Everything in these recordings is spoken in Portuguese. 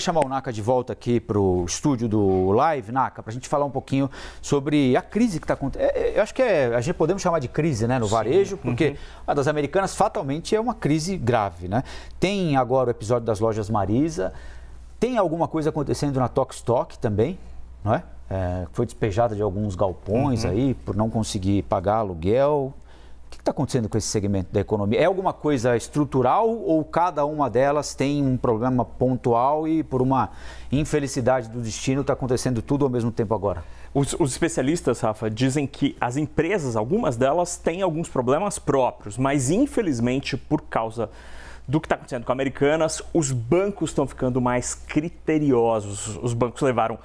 chamar o Naka de volta aqui para o estúdio do Live, Naka, para a gente falar um pouquinho sobre a crise que está acontecendo. É, é, eu acho que é, a gente podemos chamar de crise né, no Sim. varejo, porque uhum. a das americanas fatalmente é uma crise grave. Né? Tem agora o episódio das lojas Marisa, tem alguma coisa acontecendo na Tok Stock também, não é? é? foi despejada de alguns galpões uhum. aí por não conseguir pagar aluguel que está acontecendo com esse segmento da economia? É alguma coisa estrutural ou cada uma delas tem um problema pontual e, por uma infelicidade do destino, está acontecendo tudo ao mesmo tempo agora? Os, os, especialistas, Rafa, dizem que as empresas, algumas delas, têm alguns problemas próprios, mas infelizmente, por causa do que está acontecendo com Americanas, os bancos estão ficando mais criteriosos. Os bancos levaram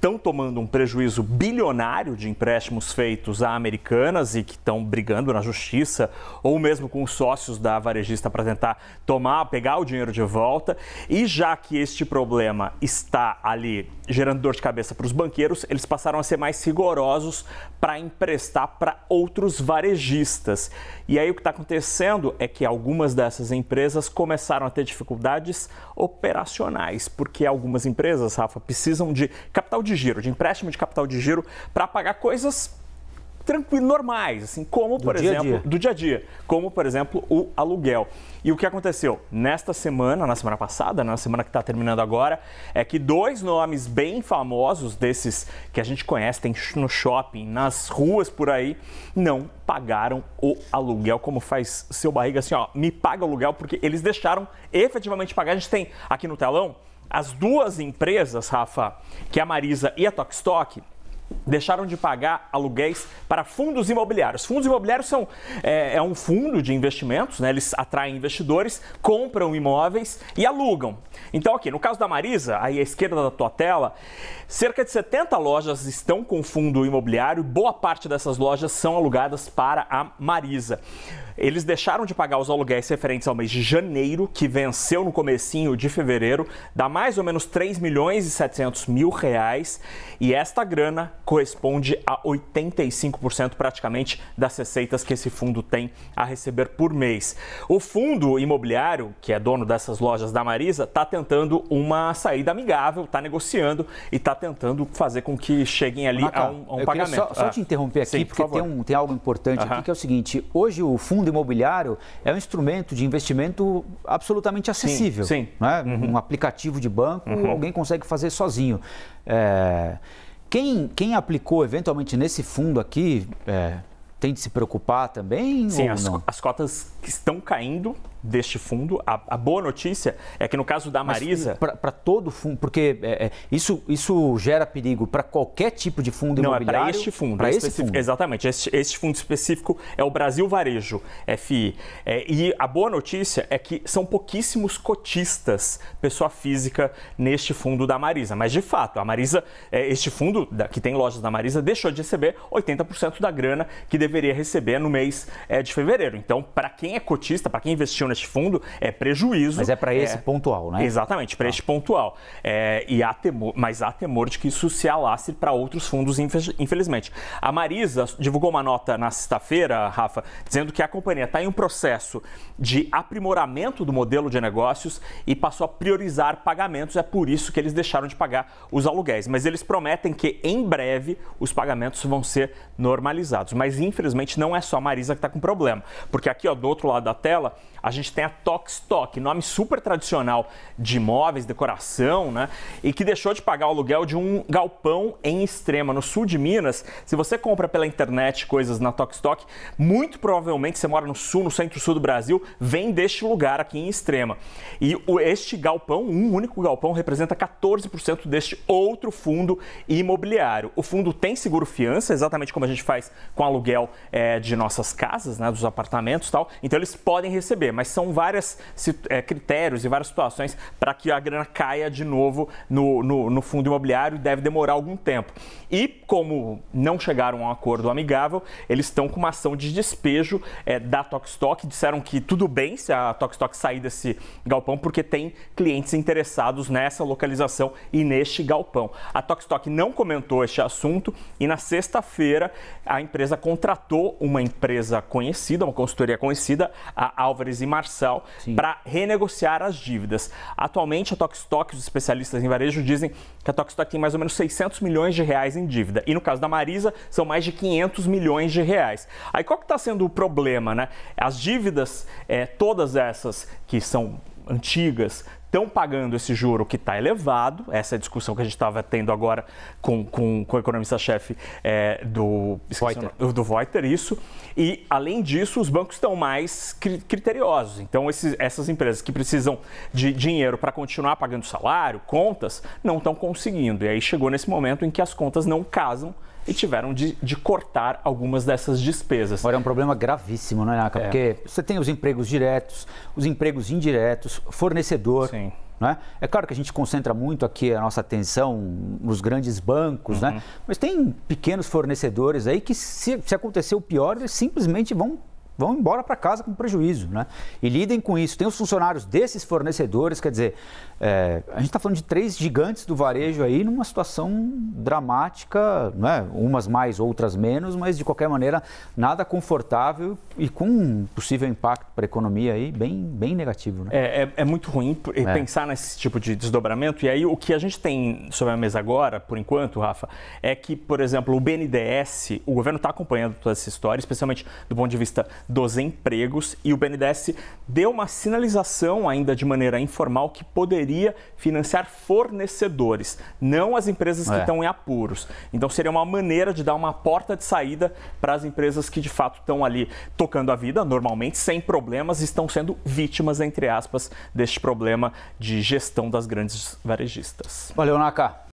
estão tomando um prejuízo bilionário de empréstimos feitos a americanas e que estão brigando na justiça ou mesmo com os sócios da varejista para tentar tomar, pegar o dinheiro de volta. E já que este problema está ali gerando dor de cabeça para os banqueiros, eles passaram a ser mais rigorosos para emprestar para outros varejistas. E aí o que está acontecendo é que algumas dessas empresas começaram a ter dificuldades operacionais, porque algumas empresas, Rafa, precisam de capital de de giro, de empréstimo de capital de giro, para pagar coisas tranquilo normais, assim, como, do por dia exemplo, dia. do dia a dia, como, por exemplo, o aluguel. E o que aconteceu? Nesta semana, na semana passada, né, na semana que está terminando agora, é que dois nomes bem famosos desses que a gente conhece, tem no shopping, nas ruas por aí, não pagaram o aluguel, como faz seu barriga assim, ó, me paga o aluguel, porque eles deixaram efetivamente pagar. A gente tem aqui no telão as duas empresas, Rafa, que é a Marisa e a Tokstok, deixaram de pagar aluguéis para fundos imobiliários. Fundos imobiliários são é, é um fundo de investimentos, né? eles atraem investidores, compram imóveis e alugam. Então aqui, no caso da Marisa, aí à esquerda da tua tela, cerca de 70 lojas estão com fundo imobiliário, boa parte dessas lojas são alugadas para a Marisa. Eles deixaram de pagar os aluguéis referentes ao mês de janeiro, que venceu no comecinho de fevereiro, dá mais ou menos 3 milhões e 700 mil reais, e esta grana corresponde a 85% praticamente das receitas que esse fundo tem a receber por mês. O fundo imobiliário, que é dono dessas lojas da Marisa, está tentando uma saída amigável, está negociando e está tentando fazer com que cheguem ali a um, a um pagamento. Só, só, te ah, interromper aqui, Sim, porque por tem, um, tem algo importante uhum. aqui, que é o seguinte: hoje o fundo imobiliário é um instrumento de investimento absolutamente acessível. Sim. sim. Né? Uhum. Um aplicativo de banco, uhum. alguém consegue fazer sozinho. É... Quem, quem aplicou eventualmente nesse fundo aqui é, tem de se preocupar também? Sim, as, as cotas que estão caindo deste fundo. A, a, boa notícia é que no caso da Marisa. Para todo fundo, porque é, é, isso, isso gera perigo para qualquer tipo de fundo Não, é imobiliário. Não, é para este fundo. Para é esse fundo. Exatamente. Este, este, fundo específico é o Brasil Varejo, FI. É, e a boa notícia é que são pouquíssimos cotistas, pessoa física, neste fundo da Marisa. Mas, de fato, a Marisa, é, este fundo da, que tem lojas da Marisa, deixou de receber 80% da grana que deveria receber no mês de fevereiro. Então, para quem é cotista, para quem investiu neste fundo é prejuízo. Mas é para esse é, pontual, né? Exatamente, para ah. Tá. este pontual. É, e há temor, mas há temor de que isso se alastre para outros fundos, infelizmente. A Marisa divulgou uma nota na sexta-feira, Rafa, dizendo que a companhia está em um processo de aprimoramento do modelo de negócios e passou a priorizar pagamentos. É por isso que eles deixaram de pagar os aluguéis. Mas eles prometem que em breve os pagamentos vão ser normalizados. Mas infelizmente não é só a Marisa que está com problema, porque aqui ó, do outro lado da tela a gente gente tem a Tox Tok, nome super tradicional de imóveis, decoração, né? E que deixou de pagar o aluguel de um galpão em Extrema, no sul de Minas. Se você compra pela internet coisas na Tox Tok, muito provavelmente você mora no sul, no centro-sul do Brasil, vem deste lugar aqui em Extrema. E este galpão, um único galpão, representa 14% deste outro fundo imobiliário. O fundo tem seguro fiança, exatamente como a gente faz com aluguel é, de nossas casas, né, dos apartamentos e tal. Então eles podem receber, mas são vários é, critérios e várias situações para que a grana caia de novo no, no, no fundo imobiliário e deve demorar algum tempo. E como não chegaram a um acordo amigável, eles estão com uma ação de despejo é, da Tokstok. Disseram que tudo bem se a Tokstok sair desse galpão, porque tem clientes interessados nessa localização e neste galpão. A Tokstok não comentou este assunto e na sexta-feira a empresa contratou uma empresa conhecida, uma consultoria conhecida, a Álvares e Maria Marcel para renegociar as dívidas. Atualmente, a Tokstok, os especialistas em varejo dizem que a Tokstok tem mais ou menos 600 milhões de reais em dívida. E no caso da Marisa, são mais de 500 milhões de reais. Aí qual que está sendo o problema, né? As dívidas, é, todas essas que são antigas estão pagando esse juro que está elevado, essa é a discussão que a gente estava tendo agora com, com, com o economista-chefe é, do, do Voiter, isso. E, além disso, os bancos estão mais criteriosos. Então, esses, essas empresas que precisam de dinheiro para continuar pagando salário, contas, não estão conseguindo. E aí chegou nesse momento em que as contas não casam e tiveram de, de cortar algumas dessas despesas. Agora é um problema gravíssimo, né, Naka? É. Porque você tem os empregos diretos, os empregos indiretos, fornecedor. Sim. É? é claro que a gente concentra muito aqui a nossa atenção nos grandes bancos, né? uhum. né? mas tem pequenos fornecedores aí que, se, se acontecer o pior, eles simplesmente vão vão embora para casa com prejuízo, né? E lidem com isso. Tem os funcionários desses fornecedores, quer dizer, é, a gente está falando de três gigantes do varejo aí numa situação dramática, né? umas mais, outras menos, mas de qualquer maneira nada confortável e com um possível impacto para a economia aí bem, bem negativo. Né? É, é, é muito ruim é. pensar nesse tipo de desdobramento. E aí o que a gente tem sobre a mesa agora, por enquanto, Rafa, é que, por exemplo, o BNDES, o governo está acompanhando toda essa história, especialmente do ponto de vista dos empregos e o BNDES deu uma sinalização ainda de maneira informal que poderia financiar fornecedores, não as empresas que é. estão em apuros. Então seria uma maneira de dar uma porta de saída para as empresas que de fato estão ali tocando a vida normalmente, sem problemas, estão sendo vítimas, entre aspas, deste problema de gestão das grandes varejistas. Valeu, Naka.